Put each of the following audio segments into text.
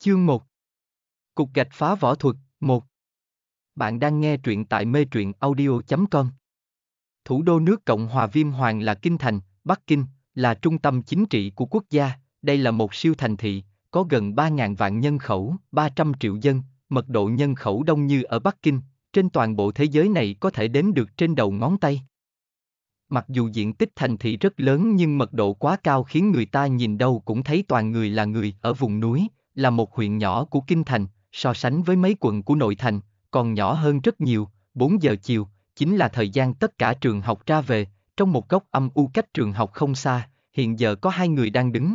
Chương 1 Cục gạch phá võ thuật 1 Bạn đang nghe truyện tại mê truyện audio.com Thủ đô nước Cộng hòa Viêm Hoàng là Kinh Thành, Bắc Kinh, là trung tâm chính trị của quốc gia, đây là một siêu thành thị, có gần 3.000 vạn nhân khẩu, 300 triệu dân, mật độ nhân khẩu đông như ở Bắc Kinh, trên toàn bộ thế giới này có thể đếm được trên đầu ngón tay. Mặc dù diện tích thành thị rất lớn nhưng mật độ quá cao khiến người ta nhìn đâu cũng thấy toàn người là người ở vùng núi, là một huyện nhỏ của Kinh Thành, so sánh với mấy quận của nội thành, còn nhỏ hơn rất nhiều, 4 giờ chiều, chính là thời gian tất cả trường học ra về, trong một góc âm u cách trường học không xa, hiện giờ có hai người đang đứng.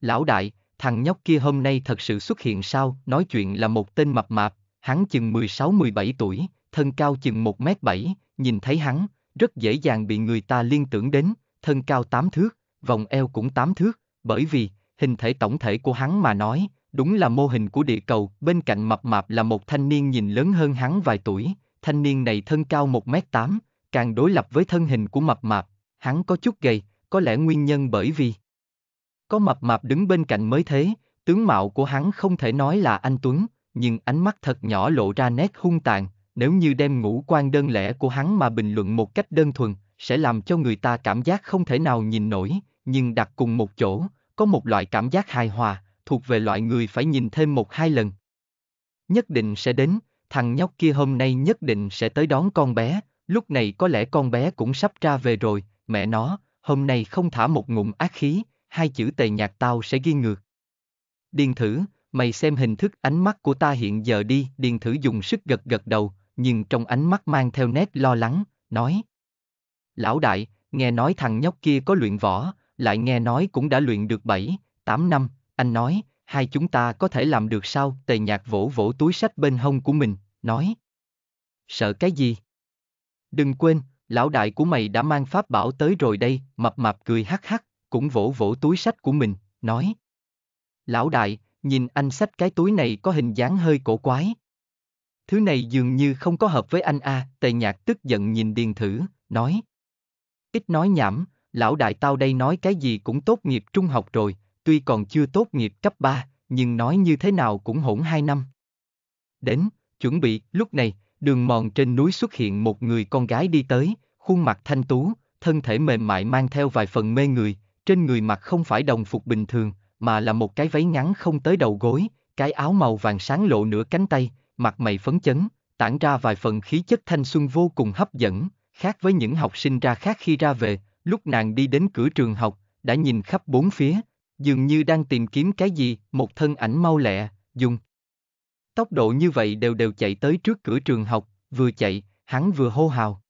Lão đại, thằng nhóc kia hôm nay thật sự xuất hiện sao, nói chuyện là một tên mập mạp, hắn chừng 16-17 tuổi, thân cao chừng 1m7, nhìn thấy hắn, rất dễ dàng bị người ta liên tưởng đến, thân cao 8 thước, vòng eo cũng 8 thước, bởi vì, hình thể tổng thể của hắn mà nói, đúng là mô hình của địa cầu, bên cạnh mập mạp là một thanh niên nhìn lớn hơn hắn vài tuổi, thanh niên này thân cao 1m8, càng đối lập với thân hình của mập mạp, hắn có chút gầy, có lẽ nguyên nhân bởi vì có mập mạp đứng bên cạnh mới thế, tướng mạo của hắn không thể nói là anh Tuấn, nhưng ánh mắt thật nhỏ lộ ra nét hung tàn, nếu như đem ngũ quan đơn lẻ của hắn mà bình luận một cách đơn thuần, sẽ làm cho người ta cảm giác không thể nào nhìn nổi, nhưng đặt cùng một chỗ, có một loại cảm giác hài hòa, thuộc về loại người phải nhìn thêm một hai lần. Nhất định sẽ đến, thằng nhóc kia hôm nay nhất định sẽ tới đón con bé, lúc này có lẽ con bé cũng sắp ra về rồi, mẹ nó, hôm nay không thả một ngụm ác khí, hai chữ tề nhạc tao sẽ ghi ngược. Điền thử, mày xem hình thức ánh mắt của ta hiện giờ đi, điền thử dùng sức gật gật đầu, nhưng trong ánh mắt mang theo nét lo lắng, nói. Lão đại, nghe nói thằng nhóc kia có luyện võ, lại nghe nói cũng đã luyện được 7, 8 năm, anh nói, hai chúng ta có thể làm được sao? Tề nhạc vỗ vỗ túi sách bên hông của mình, nói. Sợ cái gì? Đừng quên, lão đại của mày đã mang pháp bảo tới rồi đây, mập mập cười hắc hắc, cũng vỗ vỗ túi sách của mình, nói. Lão đại, nhìn anh sách cái túi này có hình dáng hơi cổ quái. Thứ này dường như không có hợp với anh a, à, tề nhạc tức giận nhìn điền thử, nói. Ít nói nhảm, lão đại tao đây nói cái gì cũng tốt nghiệp trung học rồi, tuy còn chưa tốt nghiệp cấp 3, nhưng nói như thế nào cũng hỗn 2 năm. Đến, chuẩn bị, lúc này, đường mòn trên núi xuất hiện một người con gái đi tới, khuôn mặt thanh tú, thân thể mềm mại mang theo vài phần mê người, trên người mặc không phải đồng phục bình thường, mà là một cái váy ngắn không tới đầu gối, cái áo màu vàng sáng lộ nửa cánh tay, mặt mày phấn chấn, tản ra vài phần khí chất thanh xuân vô cùng hấp dẫn, khác với những học sinh ra khác khi ra về, lúc nàng đi đến cửa trường học, đã nhìn khắp bốn phía, dường như đang tìm kiếm cái gì, một thân ảnh mau lẹ, dùng. Tốc độ như vậy đều đều chạy tới trước cửa trường học, vừa chạy, hắn vừa hô hào.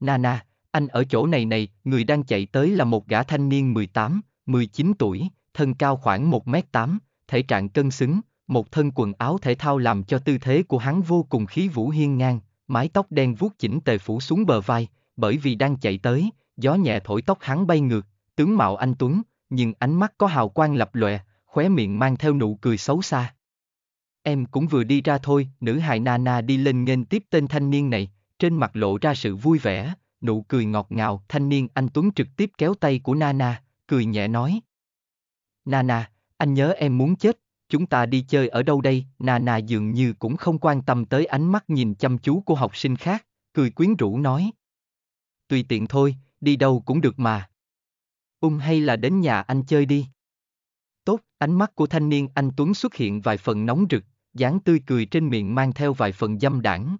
Nana, anh ở chỗ này này, người đang chạy tới là một gã thanh niên 18, 19 tuổi, thân cao khoảng 1m8, thể trạng cân xứng, một thân quần áo thể thao làm cho tư thế của hắn vô cùng khí vũ hiên ngang, mái tóc đen vuốt chỉnh tề phủ xuống bờ vai, bởi vì đang chạy tới, gió nhẹ thổi tóc hắn bay ngược, tướng mạo anh Tuấn, nhưng ánh mắt có hào quang lập lòe, khóe miệng mang theo nụ cười xấu xa. Em cũng vừa đi ra thôi, nữ hài Nana đi lên nghênh tiếp tên thanh niên này, trên mặt lộ ra sự vui vẻ, nụ cười ngọt ngào, thanh niên anh Tuấn trực tiếp kéo tay của Nana, cười nhẹ nói. Nana, anh nhớ em muốn chết, chúng ta đi chơi ở đâu đây, Nana dường như cũng không quan tâm tới ánh mắt nhìn chăm chú của học sinh khác, cười quyến rũ nói. Tùy tiện thôi, đi đâu cũng được mà. Ung um hay là đến nhà anh chơi đi. Tốt, ánh mắt của thanh niên anh Tuấn xuất hiện vài phần nóng rực, dáng tươi cười trên miệng mang theo vài phần dâm đảng.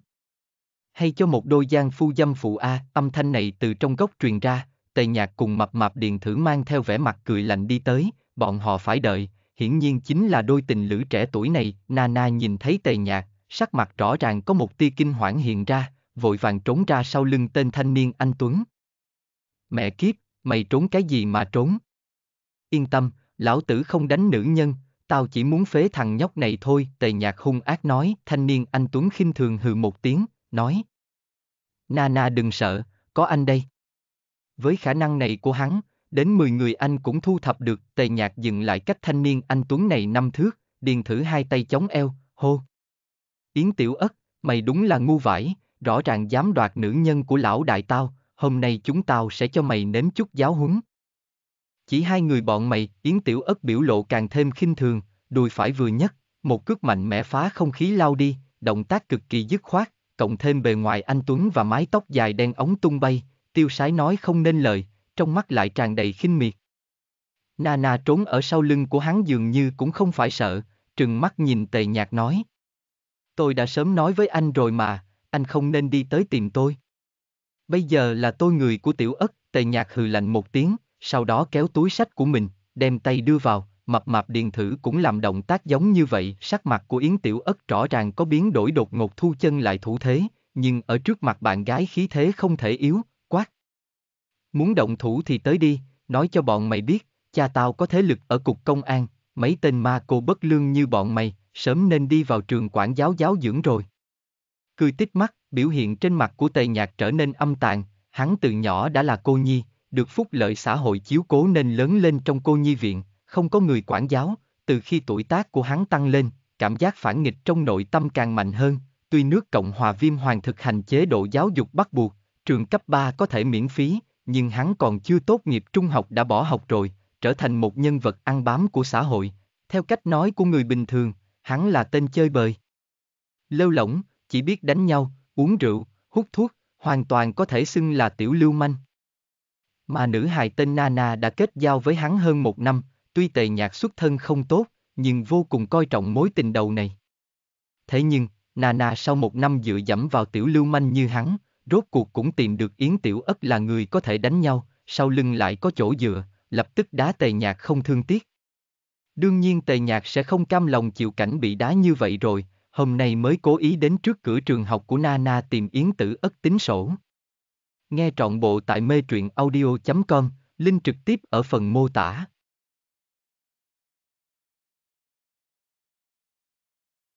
Hay cho một đôi giang phu dâm phụ A, âm thanh này từ trong góc truyền ra, tề nhạc cùng mập mạp điện thử mang theo vẻ mặt cười lạnh đi tới, bọn họ phải đợi, hiển nhiên chính là đôi tình lữ trẻ tuổi này, Nana nhìn thấy tề nhạc, sắc mặt rõ ràng có một tia kinh hoảng hiện ra, vội vàng trốn ra sau lưng tên thanh niên anh Tuấn mẹ kiếp, mày trốn cái gì mà trốn? Yên tâm, lão tử không đánh nữ nhân, tao chỉ muốn phế thằng nhóc này thôi, tề nhạc hung ác nói, thanh niên anh Tuấn khinh thường hừ một tiếng, nói. Na na đừng sợ, có anh đây. Với khả năng này của hắn, đến 10 người anh cũng thu thập được, tề nhạc dừng lại cách thanh niên anh Tuấn này năm thước, điền thử hai tay chống eo, hô. Yến tiểu ất, mày đúng là ngu vải, rõ ràng dám đoạt nữ nhân của lão đại tao, hôm nay chúng tao sẽ cho mày nếm chút giáo huấn. Chỉ hai người bọn mày, Yến Tiểu Ất biểu lộ càng thêm khinh thường, đùi phải vừa nhất, một cước mạnh mẽ phá không khí lao đi, động tác cực kỳ dứt khoát, cộng thêm bề ngoài anh Tuấn và mái tóc dài đen ống tung bay, tiêu sái nói không nên lời, trong mắt lại tràn đầy khinh miệt. Nana trốn ở sau lưng của hắn dường như cũng không phải sợ, trừng mắt nhìn tề nhạc nói. Tôi đã sớm nói với anh rồi mà, anh không nên đi tới tìm tôi. Bây giờ là tôi người của tiểu ất, tề nhạc hừ lạnh một tiếng, sau đó kéo túi sách của mình, đem tay đưa vào, mập mạp điền thử cũng làm động tác giống như vậy, sắc mặt của Yến Tiểu Ất rõ ràng có biến đổi đột ngột thu chân lại thủ thế, nhưng ở trước mặt bạn gái khí thế không thể yếu, quát. Muốn động thủ thì tới đi, nói cho bọn mày biết, cha tao có thế lực ở cục công an, mấy tên ma cô bất lương như bọn mày, sớm nên đi vào trường quản giáo giáo dưỡng rồi. Cười tít mắt, biểu hiện trên mặt của tề nhạc trở nên âm tàn, hắn từ nhỏ đã là cô nhi, được phúc lợi xã hội chiếu cố nên lớn lên trong cô nhi viện, không có người quản giáo, từ khi tuổi tác của hắn tăng lên, cảm giác phản nghịch trong nội tâm càng mạnh hơn, tuy nước Cộng hòa Viêm Hoàng thực hành chế độ giáo dục bắt buộc, trường cấp 3 có thể miễn phí, nhưng hắn còn chưa tốt nghiệp trung học đã bỏ học rồi, trở thành một nhân vật ăn bám của xã hội, theo cách nói của người bình thường, hắn là tên chơi bời. Lêu lỏng, chỉ biết đánh nhau, uống rượu, hút thuốc, hoàn toàn có thể xưng là tiểu lưu manh. Mà nữ hài tên Nana đã kết giao với hắn hơn một năm, tuy tề nhạc xuất thân không tốt, nhưng vô cùng coi trọng mối tình đầu này. Thế nhưng, Nana sau một năm dựa dẫm vào tiểu lưu manh như hắn, rốt cuộc cũng tìm được Yến Tiểu Ất là người có thể đánh nhau, sau lưng lại có chỗ dựa, lập tức đá tề nhạc không thương tiếc. Đương nhiên tề nhạc sẽ không cam lòng chịu cảnh bị đá như vậy rồi, hôm nay mới cố ý đến trước cửa trường học của Nana tìm Yến Tử Ất tính sổ. Nghe trọn bộ tại mê truyện audio.com, link trực tiếp ở phần mô tả.